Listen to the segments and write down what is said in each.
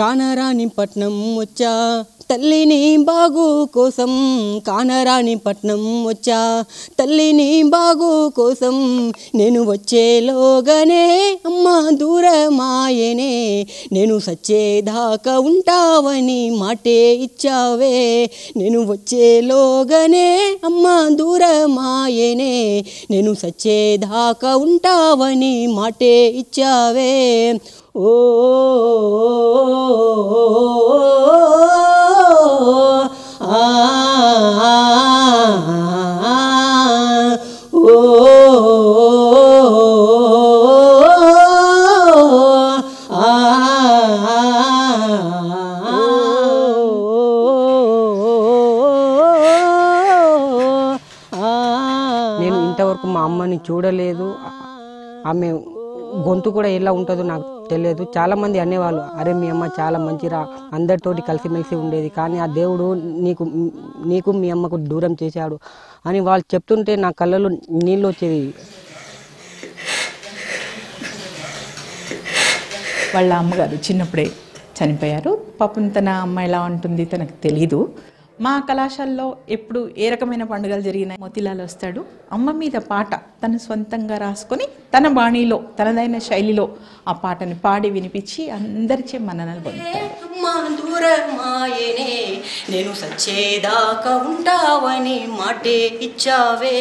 కానరాని పట్నం వచ్చా తల్లిని బాగు కోసం కానరాని పట్నం వచ్చా తల్లిని బాగు కోసం నేను వచ్చేలోగానే అమ్మ దూరమాయనే నేను సచ్చేదాకా ఉంటావని మాటే ఇచ్చావే నేను వచ్చేలోగానే అమ్మ దూరమాయనే నేను సచ్చేదాకా ఉంటావని మాటే ఇచ్చావే ఓ నేను ఇంతవరకు మా అమ్మని చూడలేదు ఆమె గొంతు కూడా ఎలా ఉంటుందో నాకు తెలియదు చాలామంది అనేవాళ్ళు అరే మీ అమ్మ చాలా మంచిరా అందరితోటి కలిసిమెలిసి ఉండేది కానీ ఆ దేవుడు నీకు నీకు మీ అమ్మకు దూరం చేశాడు అని వాళ్ళు చెప్తుంటే నా కళ్ళలో నీళ్ళు వచ్చేది వాళ్ళ అమ్మగారు చిన్నప్పుడే చనిపోయారు పాపం తన అమ్మ ఎలా ఉంటుంది తనకు తెలీదు మా కళాశాలలో ఎప్పుడు ఏ రకమైన పండుగలు జరిగినాయి మోతిలాల్ వస్తాడు అమ్మ మీద పాట తను సొంతంగా రాసుకొని తన బాణీలో తనదైన శైలిలో ఆ పాటని పాడి వినిపించి అందరిచే మననలు పొందుతాడు నేను సచ్చేదాకా ఉంటావని మాటే ఇచ్చావే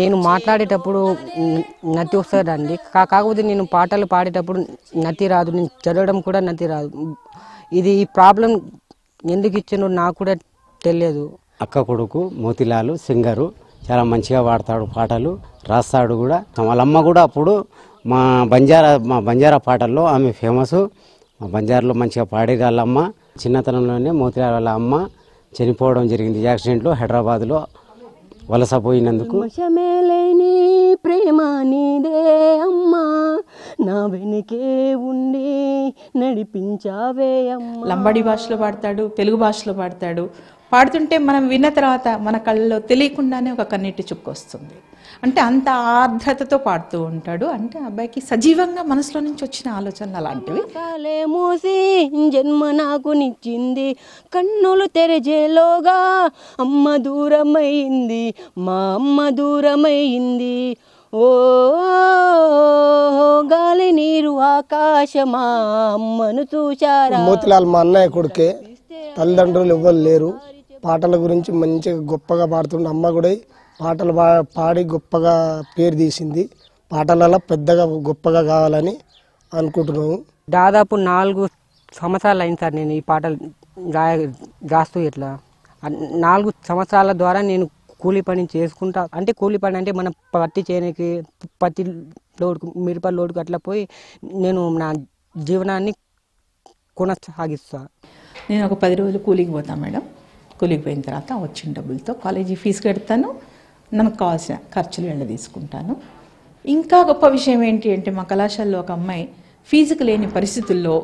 నేను మాట్లాడేటప్పుడు నతి వస్తాడండి కాకపోతే నేను పాటలు పాడేటప్పుడు నతి రాదు నేను చదవడం కూడా నతి రాదు ఇది ఈ ప్రాబ్లం ఎందుకు ఇచ్చానో నాకు కూడా తెలియదు అక్క కొడుకు మోతిలాలు సింగరు చాలా మంచిగా పాడతాడు పాటలు రాస్తాడు కూడా వాళ్ళమ్మ కూడా అప్పుడు మా బంజారా మా బంజారా పాటల్లో ఆమె ఫేమస్ మా బంజారాలో మంచిగా పాడేది వాళ్ళమ్మ చిన్నతనంలోనే మోతిలాల వాళ్ళ అమ్మ చనిపోవడం జరిగింది యాక్సిడెంట్లో హైదరాబాద్లో వలసపోయినందుకు ప్రేమ నా వెనుకే ఉండి నడిపించావే లంబాడి భాషలో పాడతాడు తెలుగు భాషలో పాడతాడు పాడుతుంటే మనం విన్న తర్వాత మన కళ్ళలో తెలియకుండానే ఒక కన్నీటి చుక్కు వస్తుంది అంటే అంత ఆర్ద్రతతో పాడుతూ ఉంటాడు అంటే అబ్బాయికి సజీవంగా మనసులో నుంచి వచ్చిన ఆలోచనలు అలాంటివి మూసి జన్మ నాకు నిచ్చింది కన్నులు తెరజేలోగా అమ్మ దూరమైంది మా అమ్మ దూరమైంది ఓ గాలి నీరు ఆకాశమా అమ్మను చూచారా మోతిలాల్ మా అన్నయ్య కొడుకే తల్లిదండ్రులు ఇవ్వలేరు లేరు పాటల గురించి మంచిగా గొప్పగా పాడుతుండే అమ్మ కూడా పాటలు పాడి గొప్పగా పేరు తీసింది పాటలలో పెద్దగా గొప్పగా కావాలని అనుకుంటున్నాము దాదాపు నాలుగు సంవత్సరాలు అయింది సార్ నేను ఈ పాటలు రాయ రాస్తూ ఇట్లా నాలుగు సంవత్సరాల ద్వారా నేను కూలి పని చేసుకుంటా అంటే కూలి పని అంటే మన పత్తి చేనికి పత్తి లోడుకు మిరప లోడుకు అట్లా పోయి నేను నా జీవనాన్ని కొనసాగిస్తా నేను ఒక పది రోజులు కూలికి పోతాను మేడం కూలికి తర్వాత వచ్చిన డబ్బులతో కాలేజీ ఫీజు కడతాను నాకు కావాల్సిన ఖర్చులు వెళ్ళ తీసుకుంటాను ఇంకా గొప్ప విషయం ఏంటి అంటే మా కళాశాలలో ఒక అమ్మాయి ఫీజుకు లేని పరిస్థితుల్లో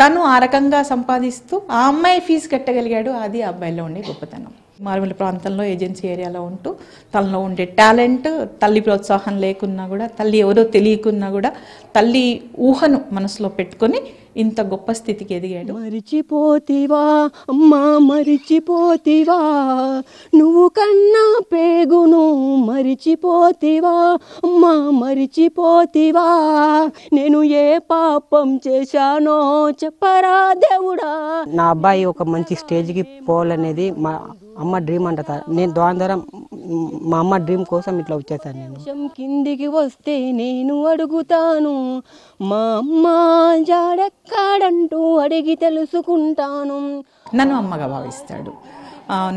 తను ఆ రకంగా సంపాదిస్తూ ఆ అమ్మాయి ఫీజు కట్టగలిగాడు అది ఆ అబ్బాయిలో ఉండే గొప్పతనం మారుమూల ప్రాంతంలో ఏజెన్సీ ఏరియాలో ఉంటూ తనలో ఉండే టాలెంట్ తల్లి ప్రోత్సాహం లేకున్నా కూడా తల్లి ఎవరో తెలియకున్నా కూడా తల్లి ఊహను మనసులో పెట్టుకొని ఇంత గొప్ప స్థితికి ఎదిగాడు మరిచిపోతివా అమ్మా మరిచిపోతివా నువ్వు కన్నా పేగును మరిచిపోతివా అమ్మా మరిచిపోతివా నేను ఏ పాపం చేశానో చెప్పరా దేవుడా నా అబ్బాయి ఒక మంచి స్టేజ్కి పోవాలనేది మా అమ్మ డ్రీమ్ అంట నేను దాని ద్వారా మా అమ్మ డ్రీమ్ కోసం ఇట్లా వచ్చేసాను నేను కిందికి వస్తే నేను అడుగుతాను మా అమ్మ జాడెక్కాడంటూ అడిగి తెలుసుకుంటాను నన్ను అమ్మగా భావిస్తాడు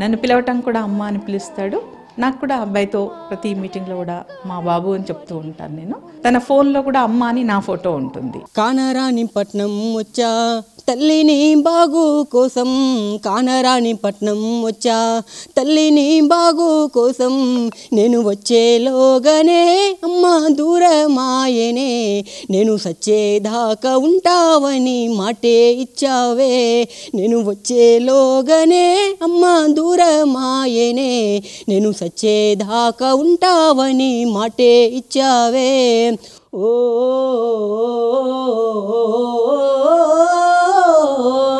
నన్ను పిలవటం కూడా అమ్మ అని పిలుస్తాడు నాకు కూడా అబ్బాయితో ప్రతి మీటింగ్లో కూడా మా బాబు అని చెప్తూ ఉంటాను నేను తన ఫోన్లో కూడా అమ్మ అని నా ఫోటో ఉంటుంది కానరాని పట్నం వచ్చా తల్లిని బాగు కోసం కానరాని పట్నం వచ్చా తల్లిని బాగు కోసం నేను వచ్చేలోగానే అమ్మ దూరమాయనే నేను సచ్చేదాకా ఉంటావని మాటే ఇచ్చావే నేను వచ్చేలోగానే అమ్మ దూరమాయనే నేను चेदाक उन्टावनी माटे इच्चावे ओ,